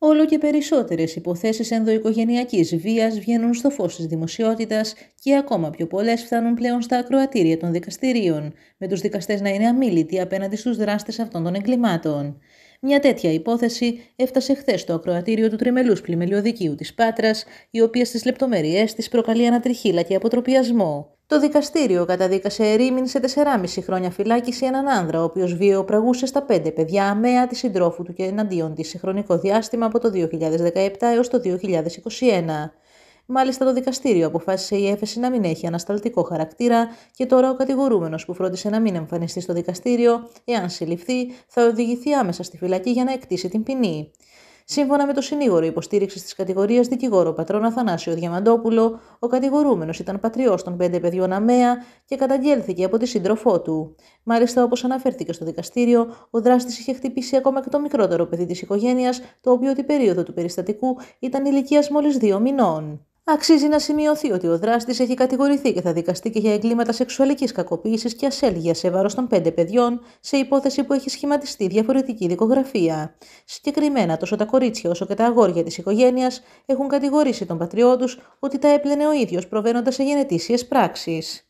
Όλο και περισσότερες υποθέσεις ενδοοικογενειακής βίας βγαίνουν στο φως της δημοσιότητας και ακόμα πιο πολλές φτάνουν πλέον στα ακροατήρια των δικαστηρίων, με τους δικαστές να είναι αμήλυτοι απέναντι στους δράστες αυτών των εγκλημάτων. Μια τέτοια υπόθεση έφτασε χθες στο ακροατήριο του τριμελούς πλημελιωδικίου της Πάτρας, η οποία στις λεπτομέρειές της προκαλεί ανατριχίλα και αποτροπιασμό. Το δικαστήριο καταδίκασε ερήμην σε 4,5 χρόνια φυλάκιση έναν άνδρα, ο οποίος βιοπραγούσε στα 5 παιδιά αμαία της συντρόφου του και εναντίον της σε χρονικό διάστημα από το 2017 έως το 2021. Μάλιστα, το δικαστήριο αποφάσισε η έφεση να μην έχει ανασταλτικό χαρακτήρα και τώρα ο κατηγορούμενος που φρόντισε να μην εμφανιστεί στο δικαστήριο, εάν συλληφθεί, θα οδηγηθεί άμεσα στη φυλακή για να εκτίσει την ποινή. Σύμφωνα με το συνήγορο υποστήριξης της κατηγορίας δικηγόρο Πατρών Αθανάσιο Διαμαντόπουλο, ο κατηγορούμενος ήταν πατριός των πέντε παιδιών Αμαία και καταγγέλθηκε από τη σύντροφό του. Μάλιστα, όπως αναφέρθηκε στο δικαστήριο, ο δράστης είχε χτυπήσει ακόμα και το μικρότερο παιδί της οικογένειας, το οποίο την περίοδο του περιστατικού ήταν ηλικίας μόλις δύο μηνών. Αξίζει να σημειωθεί ότι ο δράστης έχει κατηγορηθεί και θα δικαστεί και για εγκλήματα σεξουαλικής κακοποίησης και ασέλγεια σε βάρο των πέντε παιδιών, σε υπόθεση που έχει σχηματιστεί διαφορετική δικογραφία. Συγκεκριμένα, τόσο τα κορίτσια όσο και τα αγόρια της οικογένειας έχουν κατηγορήσει τον πατριό τους ότι τα έπλαινε ο ίδιος προβαίνοντας σε γενετήσιες πράξεις.